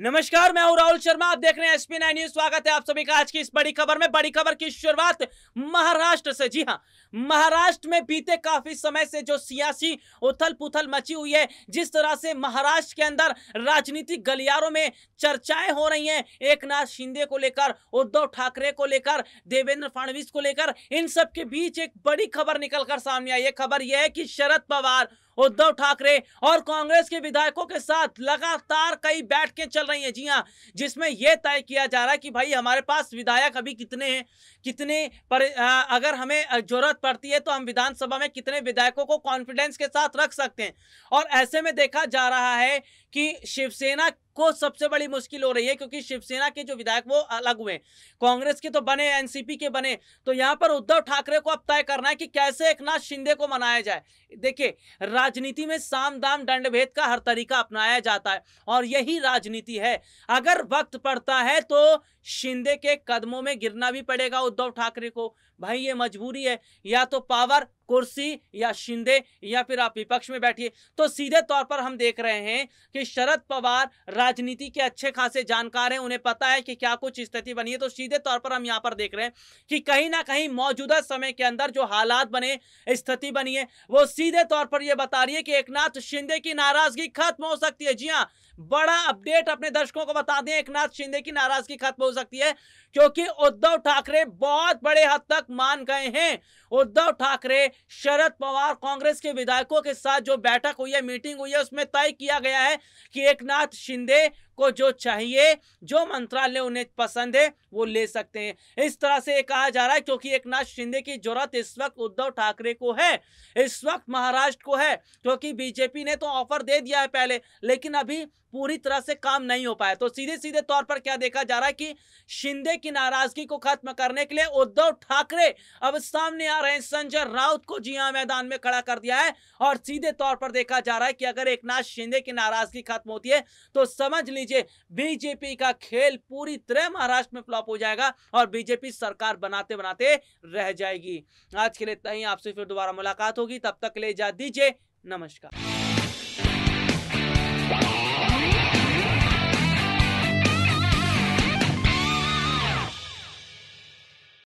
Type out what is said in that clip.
नमस्कार मैं हूं राहुल शर्मा आप देख रहे हैं एसपी नाइन न्यूज स्वागत है आप सभी का आज की इस बड़ी खबर में बड़ी खबर की शुरुआत महाराष्ट्र से जी हाँ महाराष्ट्र में बीते काफी समय से जो सियासी उथल पुथल मची हुई है जिस तरह से महाराष्ट्र के अंदर राजनीतिक गलियारों में चर्चाएं हो रही हैं एक नाथ शिंदे को लेकर उद्धव ठाकरे को लेकर देवेंद्र फडणवीस को लेकर इन सबके बीच एक बड़ी खबर निकलकर सामने आई है खबर यह है कि शरद पवार उद्धव ठाकरे और कांग्रेस के विधायकों के साथ लगातार कई बैठकें चल रही हैं जी हाँ जिसमें यह तय किया जा रहा है कि भाई हमारे पास विधायक अभी कितने हैं कितने पर आ, अगर हमें जरूरत पड़ती है तो हम विधानसभा में कितने विधायकों को कॉन्फिडेंस के साथ रख सकते हैं और ऐसे में देखा जा रहा है कि शिवसेना को सबसे बड़ी मुश्किल हो रही है क्योंकि शिवसेना के जो विधायक वो अलग हुए कांग्रेस के तो बने एनसीपी के बने तो यहां पर उद्धव ठाकरे को अब तय करना है कि कैसे एक नाथ शिंदे को मनाया जाए देखिए राजनीति में साम दाम दंड भेद का हर तरीका अपनाया जाता है और यही राजनीति है अगर वक्त पड़ता है तो शिंदे के कदमों में गिरना भी पड़ेगा उद्धव ठाकरे को भाई ये मजबूरी है या तो पावर कुर्सी या शिंदे या फिर आप विपक्ष में बैठिए तो सीधे तौर पर हम देख रहे हैं कि शरद पवार राजनीति के अच्छे खासे जानकार हैं उन्हें पता है कि क्या कुछ स्थिति बनी है तो सीधे तौर पर हम यहाँ पर देख रहे हैं कि कहीं ना कहीं मौजूदा समय के अंदर जो हालात बने स्थिति बनी है वो सीधे तौर पर यह बता रही है कि एक शिंदे की नाराजगी खत्म हो सकती है जी हाँ बड़ा अपडेट अपने दर्शकों को बता दें एक शिंदे की नाराजगी खत्म हो सकती है क्योंकि उद्धव ठाकरे बहुत बड़े हद तक मान गए हैं उद्धव ठाकरे शरद पवार कांग्रेस के विधायकों के साथ जो बैठक हुई है मीटिंग हुई है उसमें तय किया गया है कि एकनाथ शिंदे को जो चाहिए जो मंत्रालय उन्हें पसंद है वो ले सकते हैं इस तरह से कहा जा रहा है क्योंकि एक नाथ शिंदे की जरूरत इस वक्त उद्धव ठाकरे को है इस वक्त महाराष्ट्र को है क्योंकि बीजेपी ने तो ऑफर दे दिया है पहले लेकिन अभी पूरी तरह से काम नहीं हो पाया तो सीधे सीधे तौर पर क्या देखा जा रहा है कि शिंदे की नाराजगी को खत्म करने के लिए उद्धव ठाकरे अब सामने आ रहे हैं संजय राउत को जी हाँ मैदान में खड़ा कर दिया है और सीधे तौर पर देखा जा रहा है कि अगर एक नाथ शिंदे की नाराजगी खत्म होती है तो समझ लीजिए लीजिए बीजेपी का खेल पूरी तरह महाराष्ट्र में फ्लॉप हो जाएगा और बीजेपी सरकार बनाते बनाते रह जाएगी आज के लिए इतना ही आपसे फिर दोबारा मुलाकात होगी तब तक ले जा दीजिए नमस्कार